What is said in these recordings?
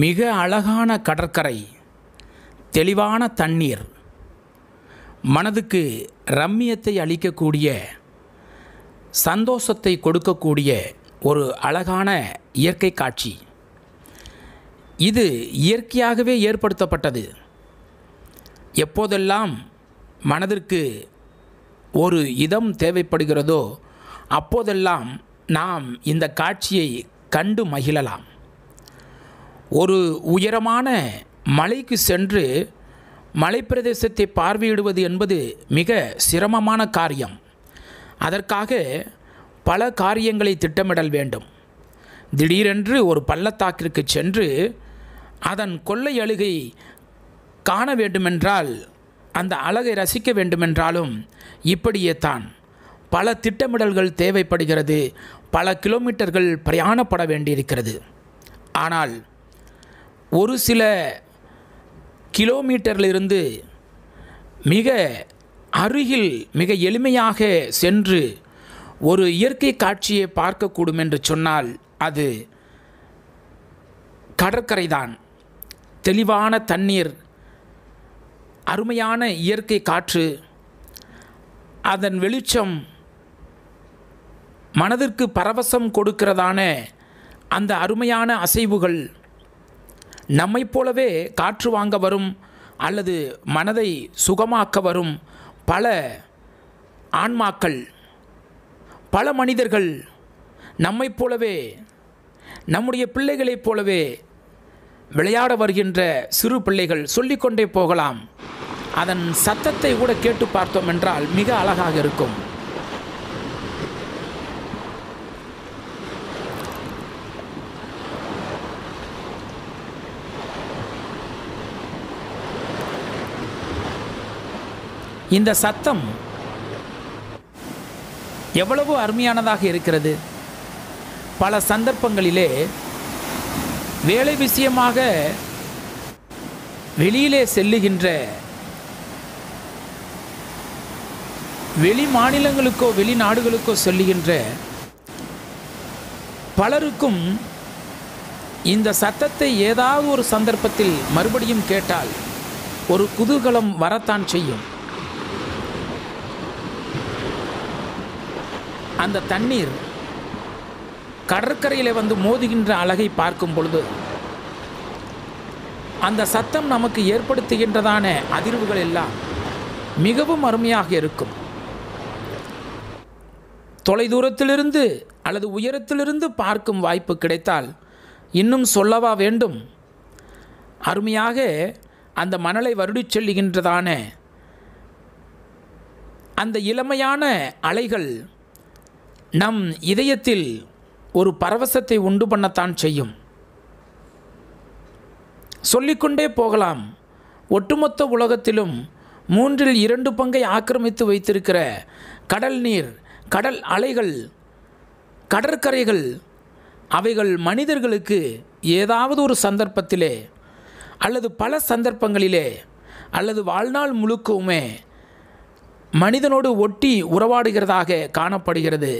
மிக அழகான கடற்கரை தெளிவான தண்ணீர் மனதுக்கு ரம்மியத்தை அளிக்கக்கூடிய சந்தோஷத்தை கொடுக்கக்கூடிய ஒரு அழகான இயற்கை காட்சி இது இயற்கையாகவே ஏற்படுத்தப்பட்டது எப்போதெல்லாம் மனதிற்கு ஒரு இதம் தேவைப்படுகிறதோ அப்போதெல்லாம் நாம் இந்த காட்சியை கண்டு மகிழலாம் ஒரு உயரமான மலைக்கு சென்று மலைப்பிரதேசத்தை பார்வையிடுவது என்பது மிக சிரமமான காரியம் அதற்காக பல காரியங்களை திட்டமிடல் வேண்டும் திடீரென்று ஒரு பள்ளத்தாக்கிற்கு சென்று அதன் கொள்ளை அழுகை காண வேண்டுமென்றால் அந்த அழகை ரசிக்க வேண்டுமென்றாலும் இப்படியே தான் பல திட்டமிடல்கள் தேவைப்படுகிறது பல கிலோமீட்டர்கள் பிரயாணப்பட வேண்டியிருக்கிறது ஆனால் ஒரு சில கிலோமீட்டரிலிருந்து மிக அருகில் மிக எளிமையாக சென்று ஒரு இயற்கை காட்சியை பார்க்கக்கூடும் என்று சொன்னால் அது கடற்கரை தான் தெளிவான தண்ணீர் அருமையான இயற்கை காற்று அதன் வெளிச்சம் மனதிற்கு பரவசம் கொடுக்கிறதான அந்த அருமையான அசைவுகள் நம்மைப் போலவே காற்று வாங்க வரும் அல்லது மனதை சுகமாக்க வரும் பல ஆன்மாக்கள் பல மனிதர்கள் நம்மைப் போலவே நம்முடைய பிள்ளைகளைப் போலவே விளையாட வருகின்ற சிறு பிள்ளைகள் சொல்லிக்கொண்டே போகலாம் அதன் சத்தத்தை கூட கேட்டு பார்த்தோம் என்றால் மிக அழகாக இருக்கும் இந்த சத்தம் எவ்வளவு அருமையானதாக இருக்கிறது பல சந்தர்ப்பங்களிலே வேலை விஷயமாக வெளியிலே செல்லுகின்ற வெளி மாநிலங்களுக்கோ வெளிநாடுகளுக்கோ செல்லுகின்ற பலருக்கும் இந்த சத்தத்தை ஏதாவது ஒரு சந்தர்ப்பத்தில் மறுபடியும் கேட்டால் ஒரு குதூகலம் வரத்தான் செய்யும் அந்த தண்ணீர் கடற்கரையில் வந்து மோதுகின்ற அழகை பார்க்கும் பொழுது அந்த சத்தம் நமக்கு ஏற்படுத்துகின்றதான அதிர்வுகள் எல்லாம் மிகவும் அருமையாக இருக்கும் தொலைதூரத்திலிருந்து அல்லது உயரத்திலிருந்து பார்க்கும் வாய்ப்பு கிடைத்தால் இன்னும் சொல்லவா வேண்டும் அருமையாக அந்த மணலை வருடிச் செல்லுகின்றதான அந்த இளமையான அலைகள் நம் இதயத்தில் ஒரு பரவசத்தை உண்டு பண்ணத்தான் செய்யும் சொல்லிக்கொண்டே போகலாம் ஒட்டுமொத்த உலகத்திலும் மூன்றில் இரண்டு பங்கை ஆக்கிரமித்து வைத்திருக்கிற கடல் நீர் கடல் அலைகள் கடற்கரைகள் அவைகள் மனிதர்களுக்கு ஏதாவது ஒரு சந்தர்ப்பத்திலே அல்லது பல சந்தர்ப்பங்களிலே அல்லது வாழ்நாள் முழுக்கவுமே மனிதனோடு ஒட்டி உறவாடுகிறதாக காணப்படுகிறது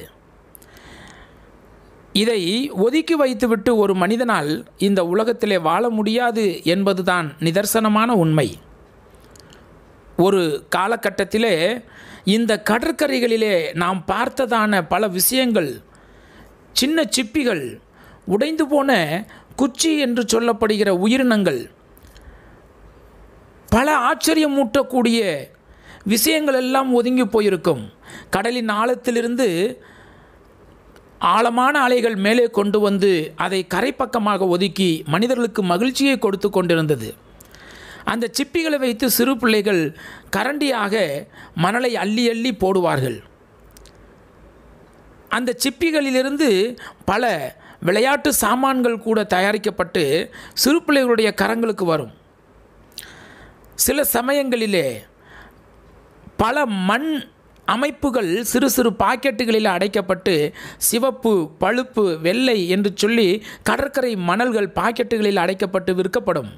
இதை ஒதுக்கி வைத்துவிட்டு ஒரு மனிதனால் இந்த உலகத்திலே வாழ முடியாது என்பதுதான் நிதர்சனமான உண்மை ஒரு காலகட்டத்திலே இந்த கடற்கரைகளிலே நாம் பார்த்ததான பல விஷயங்கள் சின்ன சிப்பிகள் உடைந்து போன குச்சி என்று சொல்லப்படுகிற உயிரினங்கள் பல ஆச்சரியமூட்டக்கூடிய விஷயங்கள் எல்லாம் ஒதுங்கி போயிருக்கும் கடலின் ஆழத்திலிருந்து ஆழமான அலைகள் மேலே கொண்டு வந்து அதை கரைப்பக்கமாக ஒதுக்கி மனிதர்களுக்கு மகிழ்ச்சியை கொடுத்து கொண்டிருந்தது அந்த சிப்பிகளை வைத்து சிறு பிள்ளைகள் கரண்டியாக மணலை அள்ளி அள்ளி போடுவார்கள் அந்த சிப்பிகளிலிருந்து பல விளையாட்டு சாமான்கள் கூட தயாரிக்கப்பட்டு சிறு பிள்ளைகளுடைய கரங்களுக்கு வரும் சில சமயங்களிலே பல மண் அமைப்புகள் சிறு சிறு பாக்கெட்டுகளில் அடைக்கப்பட்டு சிவப்பு பழுப்பு வெள்ளை என்று சொல்லி கடற்கரை மணல்கள் பாக்கெட்டுகளில் அடைக்கப்பட்டு விற்கப்படும்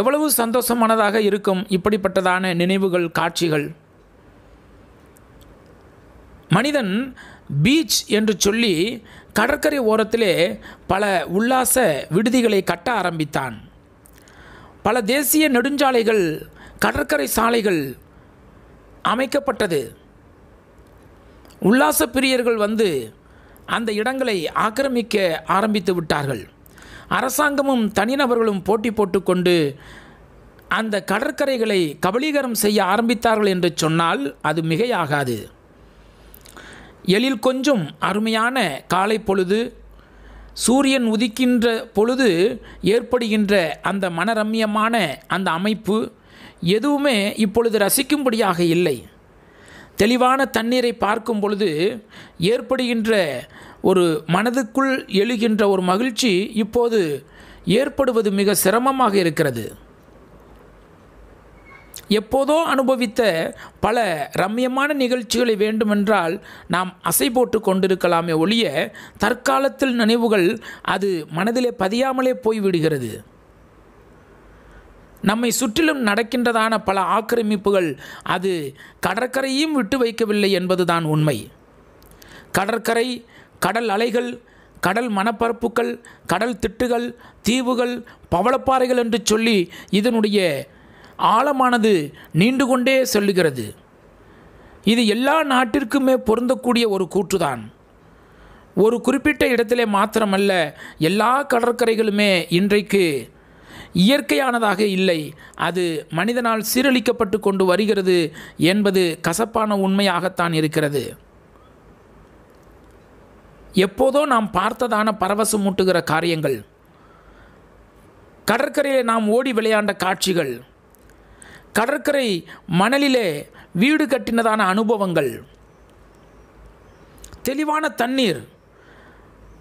எவ்வளவு சந்தோஷமானதாக இருக்கும் இப்படிப்பட்டதான நினைவுகள் காட்சிகள் மனிதன் பீச் என்று சொல்லி கடற்கரை ஓரத்திலே பல உல்லாச விடுதிகளை கட்ட ஆரம்பித்தான் பல தேசிய நெடுஞ்சாலைகள் கடற்கரை சாலைகள் அமைக்கப்பட்டது உல்லாச பிரியர்கள் வந்து அந்த இடங்களை ஆக்கிரமிக்க ஆரம்பித்து விட்டார்கள் அரசாங்கமும் தனிநபர்களும் போட்டி போட்டுக்கொண்டு அந்த கடற்கரைகளை கபலீகரம் செய்ய ஆரம்பித்தார்கள் என்று சொன்னால் அது மிகையாகாது எழில் கொஞ்சம் அருமையான காலை பொழுது சூரியன் உதிக்கின்ற பொழுது ஏற்படுகின்ற அந்த மனரம்யமான அந்த அமைப்பு எதுவுமே இப்பொழுது ரசிக்கும்படியாக இல்லை தெளிவான தண்ணீரை பார்க்கும் பொழுது ஏற்படுகின்ற ஒரு மனதுக்குள் எழுகின்ற ஒரு மகிழ்ச்சி இப்போது ஏற்படுவது மிக சிரமமாக இருக்கிறது எப்போதோ அனுபவித்த பல ரம்யமான நிகழ்ச்சிகளை வேண்டுமென்றால் நாம் அசை போட்டு கொண்டிருக்கலாமே ஒழிய தற்காலத்தில் நினைவுகள் அது மனதிலே பதியாமலே போய்விடுகிறது நம்மை சுற்றிலும் நடக்கின்றதான பல ஆக்கிரமிப்புகள் அது கடற்கரையும் விட்டு வைக்கவில்லை என்பதுதான் உண்மை கடற்கரை கடல் அலைகள் கடல் மணப்பரப்புகள் கடல் திட்டுகள் தீவுகள் பவளப்பாறைகள் என்று சொல்லி இதனுடைய ஆழமானது நீண்டு கொண்டே செல்லுகிறது இது எல்லா நாட்டிற்குமே பொருந்தக்கூடிய ஒரு கூற்றுதான் ஒரு குறிப்பிட்ட இடத்திலே மாத்திரமல்ல எல்லா கடற்கரைகளுமே இன்றைக்கு இயற்கையானதாக இல்லை அது மனிதனால் சீரழிக்கப்பட்டு கொண்டு வருகிறது என்பது கசப்பான உண்மையாகத்தான் இருக்கிறது எப்போதோ நாம் பார்த்ததான பரவசம் மூட்டுகிற காரியங்கள் கடற்கரையிலே நாம் ஓடி விளையாண்ட காட்சிகள் கடற்கரை மணலிலே வீடு கட்டினதான அனுபவங்கள் தெளிவான தண்ணீர்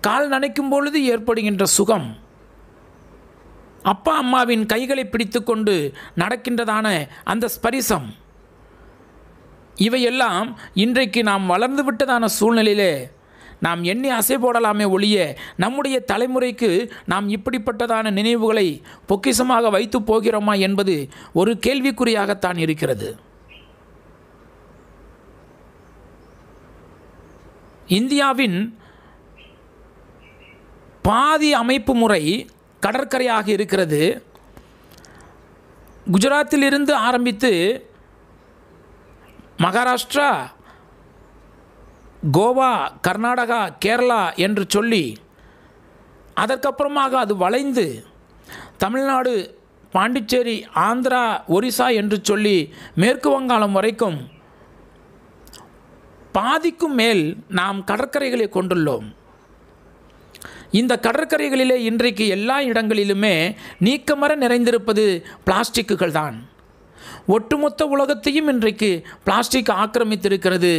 கால் நனைக்கும் பொழுது ஏற்படுகின்ற சுகம் அப்பா அம்மாவின் கைகளை பிடித்துக்கொண்டு நடக்கின்றதான அந்த ஸ்பரிசம் இவையெல்லாம் இன்றைக்கு நாம் வளர்ந்து விட்டதான சூழ்நிலையிலே நாம் எண்ணி அசை போடலாமே ஒழிய நம்முடைய தலைமுறைக்கு நாம் இப்படிப்பட்டதான நினைவுகளை பொக்கிசமாக வைத்து போகிறோமா என்பது ஒரு கேள்விக்குறியாகத்தான் இருக்கிறது இந்தியாவின் பாதி அமைப்பு முறை கடற்கரையாக இருக்கிறது குஜராத்தில் இருந்து ஆரம்பித்து மகாராஷ்டிரா கோவா கர்நாடகா கேரளா என்று சொல்லி அதற்கப்புறமாக அது வளைந்து தமிழ்நாடு பாண்டிச்சேரி ஆந்திரா ஒரிசா என்று சொல்லி மேற்கு வங்காளம் வரைக்கும் பாதிக்கும் மேல் நாம் கடற்கரைகளை கொண்டுள்ளோம் இந்த கடற்கரைகளிலே இன்றைக்கு எல்லா இடங்களிலுமே நீக்கமர நிறைந்திருப்பது பிளாஸ்டிக்குகள் தான் ஒட்டுமொத்த உலகத்தையும் இன்றைக்கு பிளாஸ்டிக் ஆக்கிரமித்திருக்கிறது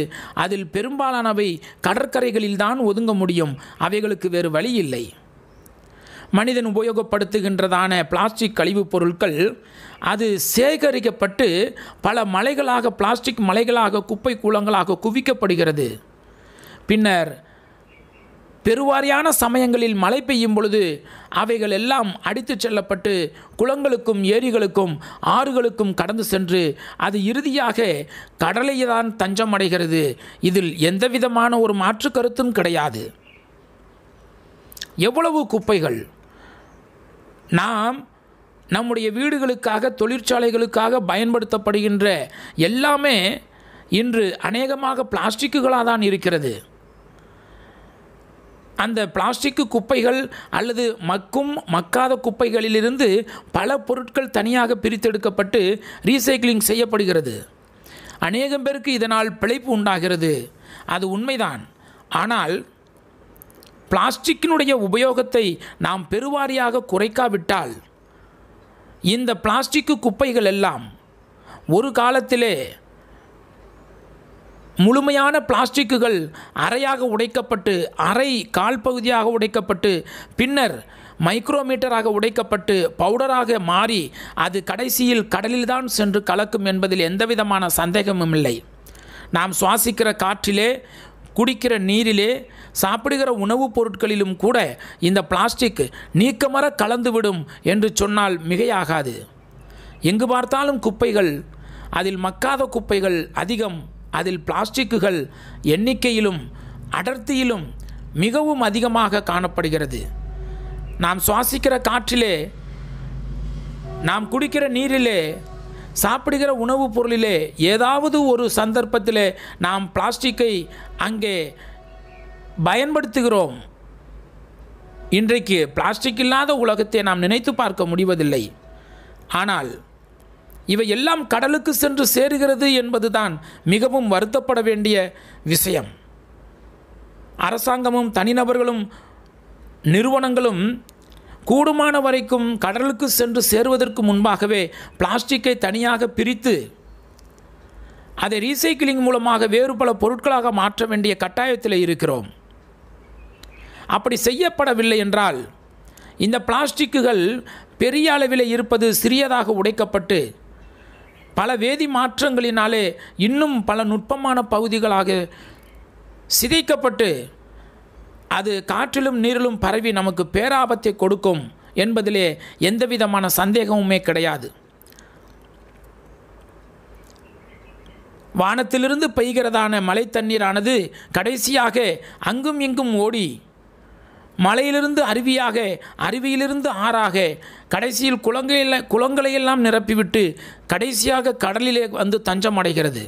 அதில் பெரும்பாலானவை கடற்கரைகளில்தான் ஒதுங்க முடியும் அவைகளுக்கு வேறு வழி இல்லை மனிதன் உபயோகப்படுத்துகின்றதான பிளாஸ்டிக் கழிவுப் பொருட்கள் அது சேகரிக்கப்பட்டு பல மலைகளாக பிளாஸ்டிக் மலைகளாக குப்பை கூலங்களாக குவிக்கப்படுகிறது பின்னர் பெருவாரியான சமயங்களில் மழை பெய்யும் பொழுது அவைகள் எல்லாம் அடித்துச் செல்லப்பட்டு குளங்களுக்கும் ஏரிகளுக்கும் ஆறுகளுக்கும் கடந்து சென்று அது இறுதியாக கடலையே தான் அடைகிறது இதில் எந்தவிதமான ஒரு மாற்று கருத்தும் கிடையாது எவ்வளவு குப்பைகள் நாம் நம்முடைய வீடுகளுக்காக தொழிற்சாலைகளுக்காக பயன்படுத்தப்படுகின்ற எல்லாமே இன்று அநேகமாக பிளாஸ்டிக்குகளாக தான் இருக்கிறது அந்த பிளாஸ்டிக்கு குப்பைகள் அல்லது மக்கும் மக்காத குப்பைகளிலிருந்து பல பொருட்கள் தனியாக பிரித்தெடுக்கப்பட்டு ரீசைக்கிளிங் செய்யப்படுகிறது அநேகம் பேருக்கு இதனால் பிழைப்பு உண்டாகிறது அது உண்மைதான் ஆனால் பிளாஸ்டிக்கினுடைய உபயோகத்தை நாம் பெருவாரியாக குறைக்காவிட்டால் இந்த பிளாஸ்டிக்கு குப்பைகள் எல்லாம் ஒரு காலத்திலே முழுமையான பிளாஸ்டிக்குகள் அறையாக உடைக்கப்பட்டு அரை கால் பகுதியாக உடைக்கப்பட்டு பின்னர் மைக்ரோமீட்டராக உடைக்கப்பட்டு பவுடராக மாறி அது கடைசியில் கடலில்தான் சென்று கலக்கும் என்பதில் எந்தவிதமான சந்தேகமும் இல்லை நாம் சுவாசிக்கிற காற்றிலே குடிக்கிற நீரிலே சாப்பிடுகிற உணவுப் பொருட்களிலும் கூட இந்த பிளாஸ்டிக் நீக்கமர கலந்துவிடும் என்று சொன்னால் மிகையாகாது எங்கு பார்த்தாலும் குப்பைகள் அதில் மக்காத குப்பைகள் அதிகம் அதில் பிளாஸ்டிக்குகள் எண்ணிக்கையிலும் அடர்த்தியிலும் மிகவும் அதிகமாக காணப்படுகிறது நாம் சுவாசிக்கிற காற்றிலே நாம் குடிக்கிற நீரிலே சாப்பிடுகிற உணவுப் பொருளிலே ஏதாவது ஒரு சந்தர்ப்பத்திலே நாம் பிளாஸ்டிக்கை அங்கே பயன்படுத்துகிறோம் இன்றைக்கு பிளாஸ்டிக் இல்லாத உலகத்தை நாம் நினைத்து பார்க்க முடிவதில்லை ஆனால் இவை எல்லாம் கடலுக்கு சென்று சேருகிறது என்பதுதான் மிகவும் வருத்தப்பட வேண்டிய விஷயம் அரசாங்கமும் தனிநபர்களும் நிறுவனங்களும் கூடுமான வரைக்கும் கடலுக்கு சென்று சேருவதற்கு முன்பாகவே பிளாஸ்டிக்கை தனியாக பிரித்து அதை ரீசைக்கிளிங் மூலமாக வேறு பல பொருட்களாக மாற்ற வேண்டிய கட்டாயத்தில் இருக்கிறோம் அப்படி செய்யப்படவில்லை என்றால் இந்த பிளாஸ்டிக்குகள் பெரிய அளவில் இருப்பது சிறியதாக உடைக்கப்பட்டு பல வேதி மாற்றங்களினாலே இன்னும் பல நுட்பமான பகுதிகளாக சிதைக்கப்பட்டு அது காற்றிலும் நீரிலும் பரவி நமக்கு பேராபத்தை கொடுக்கும் என்பதிலே எந்தவிதமான சந்தேகமுமே கிடையாது வானத்திலிருந்து பெய்கிறதான மழை தண்ணீரானது கடைசியாக அங்கும் இங்கும் ஓடி மலையிலிருந்து அருவியாக அருவியிலிருந்து ஆறாக கடைசியில் குளங்கையில் குளங்களையெல்லாம் நிரப்பிவிட்டு கடைசியாக கடலிலே வந்து தஞ்சம் அடைகிறது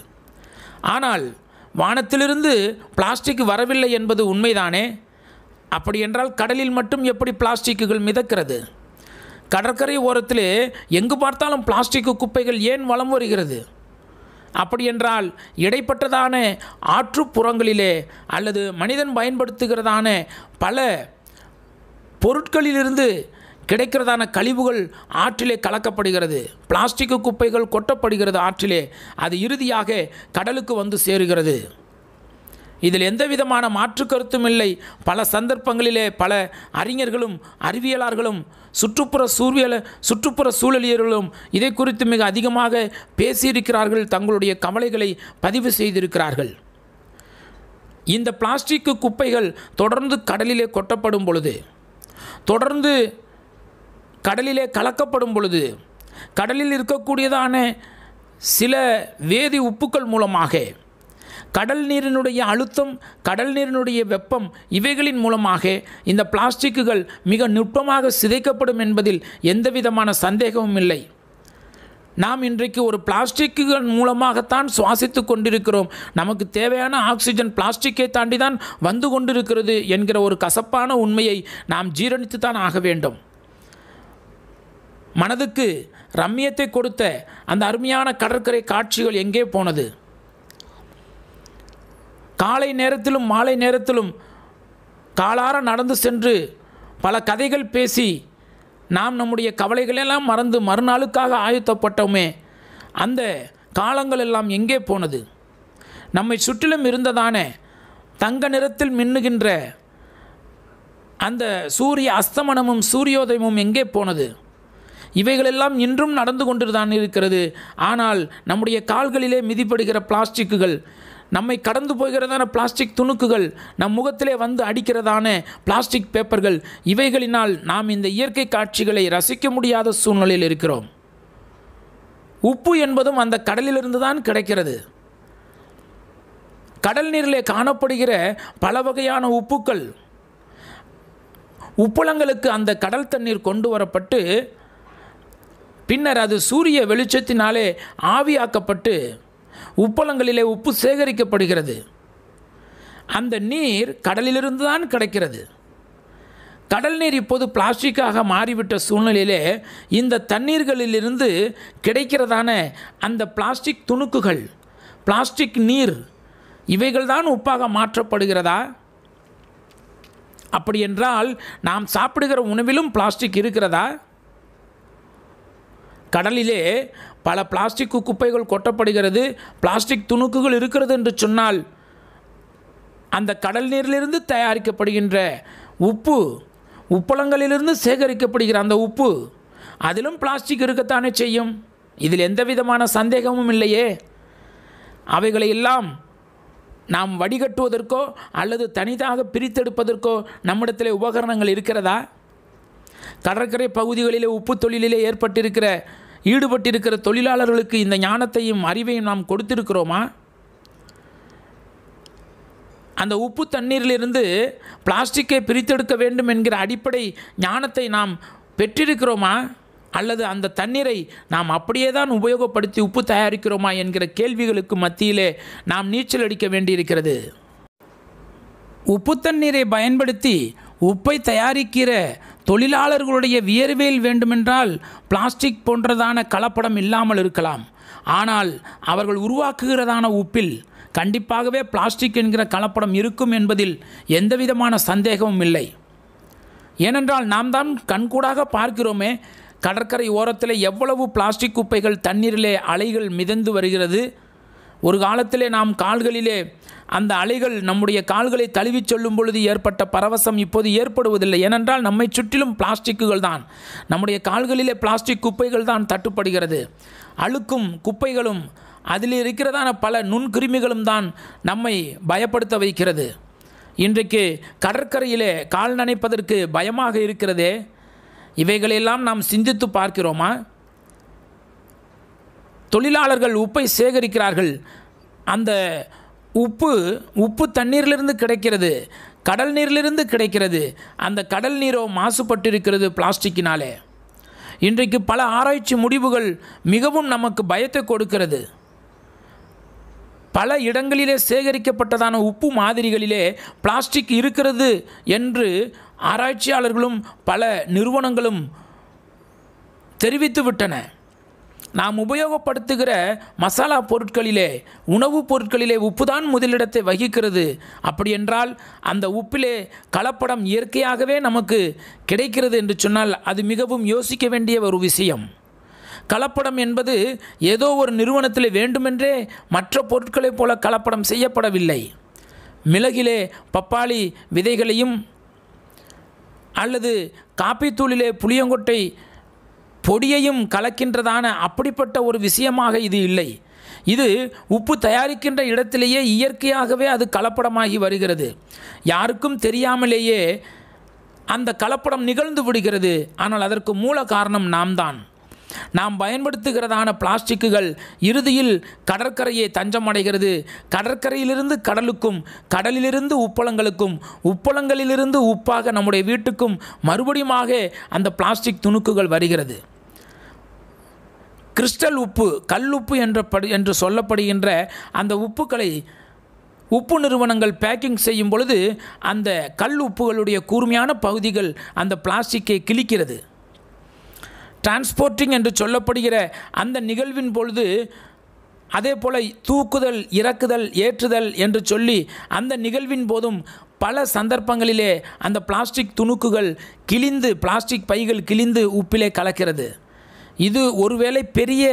ஆனால் வானத்திலிருந்து பிளாஸ்டிக் வரவில்லை என்பது உண்மைதானே அப்படி என்றால் கடலில் மட்டும் எப்படி பிளாஸ்டிக்குகள் மிதக்கிறது கடற்கரை ஓரத்திலே எங்கு பார்த்தாலும் பிளாஸ்டிக் குப்பைகள் ஏன் வளம் வருகிறது அப்படியென்றால் இடைப்பட்டதான ஆற்றுப்புறங்களிலே அல்லது மனிதன் பயன்படுத்துகிறதான பல பொருட்களிலிருந்து கிடைக்கிறதான கழிவுகள் ஆற்றிலே கலக்கப்படுகிறது பிளாஸ்டிக் குப்பைகள் கொட்டப்படுகிறது ஆற்றிலே அது இறுதியாக கடலுக்கு வந்து சேருகிறது இதில் எந்த விதமான மாற்று கருத்தும் இல்லை பல சந்தர்ப்பங்களிலே பல அறிஞர்களும் அறிவியலாளர்களும் சுற்றுப்புற சூழ்வியல சுற்றுப்புற சூழலியர்களும் இதை குறித்து மிக அதிகமாக பேசியிருக்கிறார்கள் தங்களுடைய கவலைகளை பதிவு செய்திருக்கிறார்கள் இந்த பிளாஸ்டிக் குப்பைகள் தொடர்ந்து கடலிலே கொட்டப்படும் பொழுது தொடர்ந்து கடலிலே கலக்கப்படும் பொழுது கடலில் இருக்கக்கூடியதான சில வேதி உப்புக்கள் மூலமாக கடல் நீரினுடைய அழுத்தம் கடல் நீரினுடைய வெப்பம் இவைகளின் மூலமாக இந்த பிளாஸ்டிக்குகள் மிக நுட்பமாக சிதைக்கப்படும் என்பதில் எந்தவிதமான சந்தேகமும் இல்லை நாம் இன்றைக்கு ஒரு பிளாஸ்டிக்குகள் மூலமாகத்தான் சுவாசித்து கொண்டிருக்கிறோம் நமக்கு தேவையான ஆக்சிஜன் பிளாஸ்டிக்கை தாண்டி தான் வந்து கொண்டிருக்கிறது என்கிற ஒரு கசப்பான உண்மையை நாம் ஜீரணித்து தான் ஆக வேண்டும் மனதுக்கு ரம்மியத்தை கொடுத்த அந்த அருமையான கடற்கரை காட்சிகள் எங்கே போனது காலை நேரத்திலும் மாலை நேரத்திலும் காலார நடந்து சென்று பல கதைகள் பேசி நாம் நம்முடைய கவலைகளெல்லாம் மறந்து மறுநாளுக்காக ஆயுத்தப்பட்டோமே அந்த காலங்கள் எல்லாம் எங்கே போனது நம்மை சுற்றிலும் இருந்ததான தங்க நிறத்தில் மின்னுகின்ற அந்த சூரிய அஸ்தமனமும் சூரியோதயமும் எங்கே போனது இவைகளெல்லாம் இன்றும் நடந்து கொண்டுதான் இருக்கிறது ஆனால் நம்முடைய கால்களிலே மிதிப்படுகிற பிளாஸ்டிக்குகள் நம்மை கடந்து போகிறதான பிளாஸ்டிக் துணுக்குகள் நம் முகத்திலே வந்து அடிக்கிறதான பிளாஸ்டிக் பேப்பர்கள் இவைகளினால் நாம் இந்த இயற்கை காட்சிகளை ரசிக்க முடியாத சூழ்நிலையில் இருக்கிறோம் உப்பு என்பதும் அந்த கடலிலிருந்து தான் கிடைக்கிறது கடல் நீரிலே காணப்படுகிற பல வகையான உப்புக்கள் உப்புளங்களுக்கு அந்த கடல் தண்ணீர் கொண்டு வரப்பட்டு பின்னர் அது சூரிய வெளிச்சத்தினாலே ஆவியாக்கப்பட்டு உப்பளங்களிலே உப்பு சேகரிக்கப்படுகிறது அந்த நீர் கடலிலிருந்து தான் கிடைக்கிறது கடல் நீர் இப்போது பிளாஸ்டிக்காக மாறிவிட்ட சூழ்நிலையிலே இந்த தண்ணீர்களிலிருந்து கிடைக்கிறதான அந்த பிளாஸ்டிக் துணுக்குகள் பிளாஸ்டிக் நீர் இவைகள்தான் உப்பாக மாற்றப்படுகிறதா அப்படி என்றால் நாம் சாப்பிடுகிற உணவிலும் பிளாஸ்டிக் இருக்கிறதா கடலிலே பல பிளாஸ்டிக் குப்பைகள் கொட்டப்படுகிறது பிளாஸ்டிக் துணுக்குகள் இருக்கிறது என்று சொன்னால் அந்த கடல் நீரிலிருந்து தயாரிக்கப்படுகின்ற உப்பு உப்பளங்களிலிருந்து சேகரிக்கப்படுகிற அந்த உப்பு அதிலும் பிளாஸ்டிக் இருக்கத்தானே செய்யும் இதில் எந்த விதமான சந்தேகமும் இல்லையே அவைகளை எல்லாம் நாம் வடிகட்டுவதற்கோ அல்லது தனிதாக பிரித்தெடுப்பதற்கோ நம்மிடத்தில் உபகரணங்கள் இருக்கிறதா கடற்கரை பகுதிகளிலே உப்பு தொழிலிலே ஏற்பட்டிருக்கிற ஈடுபட்டிருக்கிற தொழிலாளர்களுக்கு இந்த ஞானத்தையும் அறிவையும் நாம் கொடுத்திருக்கிறோமா அந்த உப்பு தண்ணீரிலிருந்து பிளாஸ்டிக்கை பிரித்தெடுக்க வேண்டும் என்கிற அடிப்படை ஞானத்தை நாம் பெற்றிருக்கிறோமா அல்லது அந்த தண்ணீரை நாம் அப்படியே தான் உபயோகப்படுத்தி உப்பு தயாரிக்கிறோமா என்கிற கேள்விகளுக்கு மத்தியிலே நாம் நீச்சல் அடிக்க வேண்டியிருக்கிறது உப்பு தண்ணீரை பயன்படுத்தி உப்பை தயாரிக்கிற தொழிலாளர்களுடைய வியர்வேல் வேண்டுமென்றால் பிளாஸ்டிக் போன்றதான கலப்படம் இல்லாமல் இருக்கலாம் ஆனால் அவர்கள் உருவாக்குகிறதான உப்பில் கண்டிப்பாகவே பிளாஸ்டிக் என்கிற கலப்படம் இருக்கும் என்பதில் எந்தவிதமான சந்தேகமும் இல்லை ஏனென்றால் நாம் தான் கண்கூடாக பார்க்கிறோமே கடற்கரை ஓரத்தில் எவ்வளவு பிளாஸ்டிக் குப்பைகள் தண்ணீரிலே அலைகள் மிதந்து வருகிறது ஒரு காலத்திலே நாம் கால்களிலே அந்த அலைகள் நம்முடைய கால்களை தழுவி சொல்லும் பொழுது ஏற்பட்ட பரவசம் இப்போது ஏற்படுவதில்லை ஏனென்றால் நம்மை சுற்றிலும் பிளாஸ்டிக்குகள் தான் நம்முடைய கால்களிலே பிளாஸ்டிக் குப்பைகள் தான் தட்டுப்படுகிறது அழுக்கும் குப்பைகளும் அதில் இருக்கிறதான பல நுண்கிருமிகளும் தான் நம்மை பயப்படுத்த வைக்கிறது இன்றைக்கு கடற்கரையிலே கால் நனைப்பதற்கு பயமாக இருக்கிறதே இவைகளையெல்லாம் நாம் சிந்தித்து பார்க்கிறோமா தொழிலாளர்கள் உப்பை சேகரிக்கிறார்கள் அந்த உப்பு உப்பு தண்ணீரிலிருந்து கிடைக்கிறது கடல் நீரிலிருந்து கிடைக்கிறது அந்த கடல் நீரோ மாசுபட்டிருக்கிறது பிளாஸ்டிக்கினாலே இன்றைக்கு பல ஆராய்ச்சி முடிவுகள் மிகவும் நமக்கு பயத்தை கொடுக்கிறது பல இடங்களிலே சேகரிக்கப்பட்டதான உப்பு மாதிரிகளிலே பிளாஸ்டிக் இருக்கிறது என்று ஆராய்ச்சியாளர்களும் பல நிறுவனங்களும் தெரிவித்து விட்டன நாம் உபயோகப்படுத்துகிற மசாலா பொருட்களிலே உணவுப் பொருட்களிலே உப்பு தான் முதலிடத்தை வகிக்கிறது அப்படியென்றால் அந்த உப்பிலே கலப்படம் இயற்கையாகவே நமக்கு கிடைக்கிறது என்று சொன்னால் அது மிகவும் யோசிக்க வேண்டிய ஒரு விஷயம் கலப்படம் என்பது ஏதோ ஒரு நிறுவனத்தில் வேண்டுமென்றே மற்ற பொருட்களைப் போல கலப்படம் செய்யப்படவில்லை மிளகிலே பப்பாளி விதைகளையும் அல்லது காப்பித்தூளிலே புளியங்கொட்டை பொடியையும் கலக்கின்றதான அப்படிப்பட்ட ஒரு விஷயமாக இது இல்லை இது உப்பு தயாரிக்கின்ற இடத்திலேயே இயற்கையாகவே அது கலப்படமாகி வருகிறது யாருக்கும் தெரியாமலேயே அந்த கலப்படம் நிகழ்ந்து விடுகிறது ஆனால் அதற்கு மூல காரணம் நாம் தான் நாம் பயன்படுத்துகிறதான பிளாஸ்டிக்குகள் இறுதியில் கடற்கரையை தஞ்சமடைகிறது கடற்கரையிலிருந்து கடலுக்கும் கடலிலிருந்து உப்பளங்களுக்கும் உப்பளங்களிலிருந்து உப்பாக நம்முடைய வீட்டுக்கும் மறுபடியும் அந்த பிளாஸ்டிக் துணுக்குகள் வருகிறது கிறிஸ்டல் உப்பு கல்லுப்பு என்ற படி என்று சொல்லப்படுகின்ற அந்த உப்புக்களை உப்பு நிறுவனங்கள் பேக்கிங் செய்யும் பொழுது அந்த கல் உப்புகளுடைய கூர்மையான பகுதிகள் அந்த பிளாஸ்டிக்கை கிழிக்கிறது டிரான்ஸ்போர்ட்டிங் என்று சொல்லப்படுகிற அந்த நிகழ்வின் பொழுது அதே போல் தூக்குதல் இறக்குதல் ஏற்றுதல் என்று சொல்லி அந்த நிகழ்வின் போதும் பல சந்தர்ப்பங்களிலே அந்த பிளாஸ்டிக் துணுக்குகள் கிழிந்து பிளாஸ்டிக் பைகள் கிழிந்து உப்பிலே கலக்கிறது இது ஒருவேளை பெரிய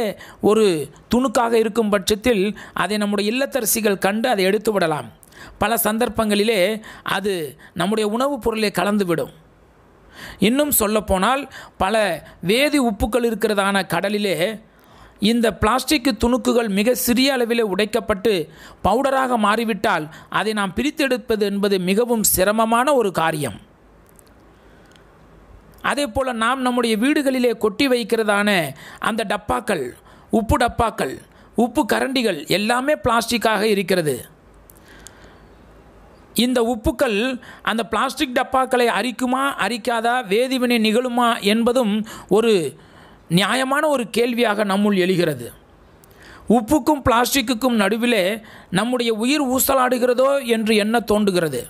ஒரு துணுக்காக இருக்கும் பட்சத்தில் அதை நம்முடைய இல்லத்தரசிகள் கண்டு அதை எடுத்து விடலாம் பல சந்தர்ப்பங்களிலே அது நம்முடைய உணவுப் பொருளை கலந்துவிடும் இன்னும் சொல்லப்போனால் பல வேதி உப்புக்கள் இருக்கிறதான கடலிலே இந்த பிளாஸ்டிக் துணுக்குகள் மிக சிறிய அளவில் உடைக்கப்பட்டு பவுடராக மாறிவிட்டால் அதை நாம் பிரித்தெடுப்பது என்பது மிகவும் சிரமமான ஒரு காரியம் அதே போல் நாம் நம்முடைய வீடுகளிலே கொட்டி வைக்கிறதான அந்த டப்பாக்கள் உப்பு டப்பாக்கள் உப்பு கரண்டிகள் எல்லாமே பிளாஸ்டிக்காக இருக்கிறது இந்த உப்புக்கள் அந்த பிளாஸ்டிக் டப்பாக்களை அரிக்குமா அரிக்காதா வேதிவினை நிகழுமா என்பதும் ஒரு நியாயமான ஒரு கேள்வியாக நம்முள் எழுகிறது உப்புக்கும் பிளாஸ்டிக்குக்கும் நடுவிலே நம்முடைய உயிர் ஊசலாடுகிறதோ என்று என்ன தோன்றுகிறது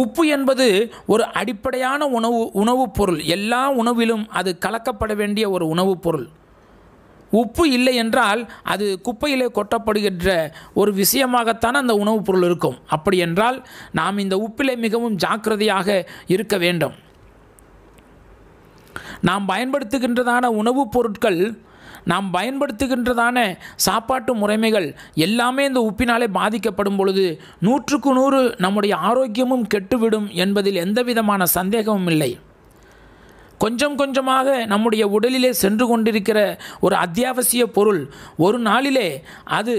உப்பு என்பது ஒரு அடிப்படையான உணவு உணவுப் பொருள் எல்லா உணவிலும் அது கலக்கப்பட வேண்டிய ஒரு உணவுப் பொருள் உப்பு இல்லை என்றால் அது குப்பையிலே கொட்டப்படுகின்ற ஒரு விஷயமாகத்தான் அந்த உணவுப் பொருள் இருக்கும் அப்படி என்றால் நாம் இந்த உப்பிலே மிகவும் ஜாக்கிரதையாக இருக்க வேண்டும் நாம் பயன்படுத்துகின்றதான உணவுப் பொருட்கள் நாம் பயன்படுத்துகின்றதான சாப்பாட்டு முறைமைகள் எல்லாமே இந்த உப்பினாலே பாதிக்கப்படும் பொழுது நூற்றுக்கு நூறு நம்முடைய ஆரோக்கியமும் கெட்டுவிடும் என்பதில் எந்த விதமான சந்தேகமும் இல்லை கொஞ்சம் கொஞ்சமாக நம்முடைய உடலிலே சென்று கொண்டிருக்கிற ஒரு அத்தியாவசிய பொருள் ஒரு நாளிலே அது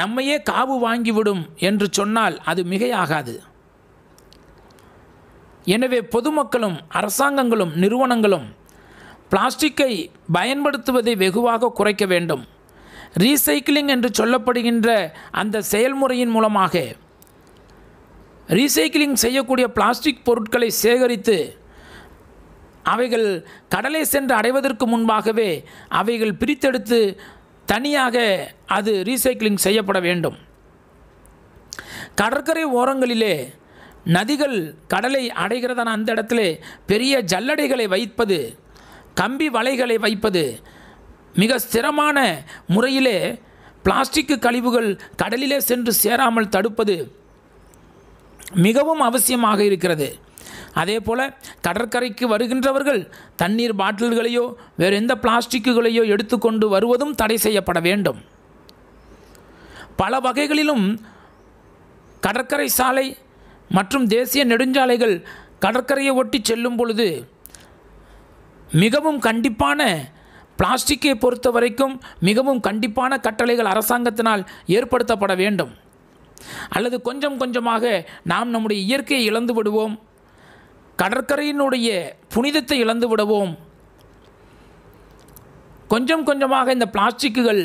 நம்மையே காவு வாங்கிவிடும் என்று சொன்னால் அது மிகையாகாது எனவே பொதுமக்களும் அரசாங்கங்களும் நிறுவனங்களும் பிளாஸ்டிக்கை பயன்படுத்துவதை வெகுவாக குறைக்க வேண்டும் ரீசைக்கிளிங் என்று சொல்லப்படுகின்ற அந்த செயல்முறையின் மூலமாக ரீசைக்கிளிங் செய்யக்கூடிய பிளாஸ்டிக் பொருட்களை சேகரித்து அவைகள் கடலை சென்று அடைவதற்கு முன்பாகவே அவைகள் பிரித்தெடுத்து தனியாக அது ரீசைக்கிளிங் செய்யப்பட வேண்டும் கடற்கரை ஓரங்களிலே நதிகள் கடலை அடைகிறதான அந்த இடத்துல பெரிய ஜல்லடைகளை வைப்பது கம்பி வலைகளை வைப்பது மிக ஸ்திரமான முறையிலே பிளாஸ்டிக் கழிவுகள் கடலிலே சென்று சேராமல் தடுப்பது மிகவும் அவசியமாக இருக்கிறது அதே போல் கடற்கரைக்கு வருகின்றவர்கள் தண்ணீர் பாட்டில்களையோ வேறு எந்த பிளாஸ்டிக்குகளையோ எடுத்துக்கொண்டு வருவதும் தடை செய்யப்பட வேண்டும் பல வகைகளிலும் கடற்கரை சாலை மற்றும் தேசிய நெடுஞ்சாலைகள் கடற்கரையை ஒட்டி செல்லும் பொழுது மிகவும் கண்டிப்பான பிளாஸ்டிக்கை பொறுத்த வரைக்கும் மிகவும் கண்டிப்பான கட்டளைகள் அரசாங்கத்தினால் ஏற்படுத்தப்பட வேண்டும் அல்லது கொஞ்சம் கொஞ்சமாக நாம் நம்முடைய இயற்கையை இழந்து விடுவோம் கடற்கரையினுடைய புனிதத்தை இழந்து விடுவோம் கொஞ்சம் கொஞ்சமாக இந்த பிளாஸ்டிக்குகள்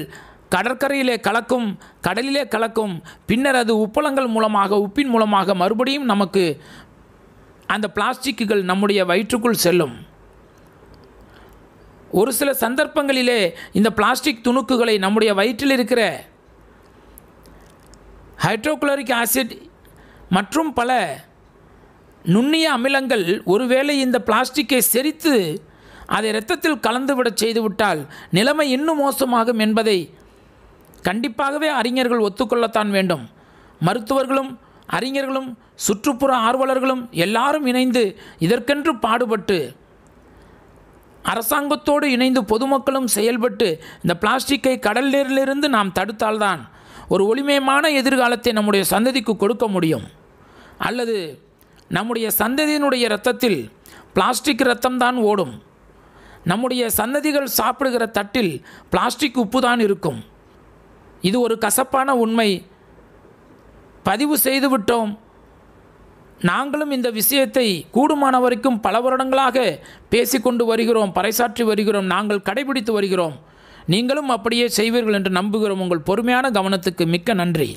கடற்கரையிலே கலக்கும் கடலிலே கலக்கும் பின்னர் அது உப்பளங்கள் மூலமாக உப்பின் மூலமாக மறுபடியும் நமக்கு அந்த பிளாஸ்டிக்குகள் நம்முடைய வயிற்றுக்குள் செல்லும் ஒரு சில சந்தர்ப்பங்களிலே இந்த பிளாஸ்டிக் துணுக்குகளை நம்முடைய வயிற்றில் இருக்கிற ஹைட்ரோகுளோரிக் ஆசிட் மற்றும் பல நுண்ணிய அமிலங்கள் ஒருவேளை இந்த பிளாஸ்டிக்கை செரித்து அதை இரத்தத்தில் கலந்துவிடச் செய்துவிட்டால் நிலைமை இன்னும் மோசமாகும் என்பதை கண்டிப்பாகவே அறிஞர்கள் ஒத்துக்கொள்ளத்தான் வேண்டும் மருத்துவர்களும் அறிஞர்களும் சுற்றுப்புற ஆர்வலர்களும் எல்லாரும் இணைந்து இதற்கென்று பாடுபட்டு அரசாங்கத்தோடு இணைந்து பொதுமக்களும் செயல்பட்டு இந்த பிளாஸ்டிக்கை கடல் நீரிலிருந்து நாம் தடுத்தால்தான் ஒரு ஒளிமயமான எதிர்காலத்தை நம்முடைய சந்ததிக்கு கொடுக்க முடியும் அல்லது நம்முடைய சந்ததியினுடைய இரத்தத்தில் பிளாஸ்டிக் ரத்தம்தான் ஓடும் நம்முடைய சந்ததிகள் சாப்பிடுகிற தட்டில் பிளாஸ்டிக் உப்பு தான் இருக்கும் இது ஒரு கசப்பான உண்மை பதிவு செய்துவிட்டோம் நாங்களும் இந்த விஷயத்தை கூடுமான வரைக்கும் பல வருடங்களாக பேசிக்கொண்டு வருகிறோம் பறைசாற்றி வருகிறோம் நாங்கள் கடைபிடித்து வருகிறோம் நீங்களும் அப்படியே செய்வீர்கள் என்று நம்புகிறோம் உங்கள் பொறுமையான கவனத்துக்கு மிக்க நன்றி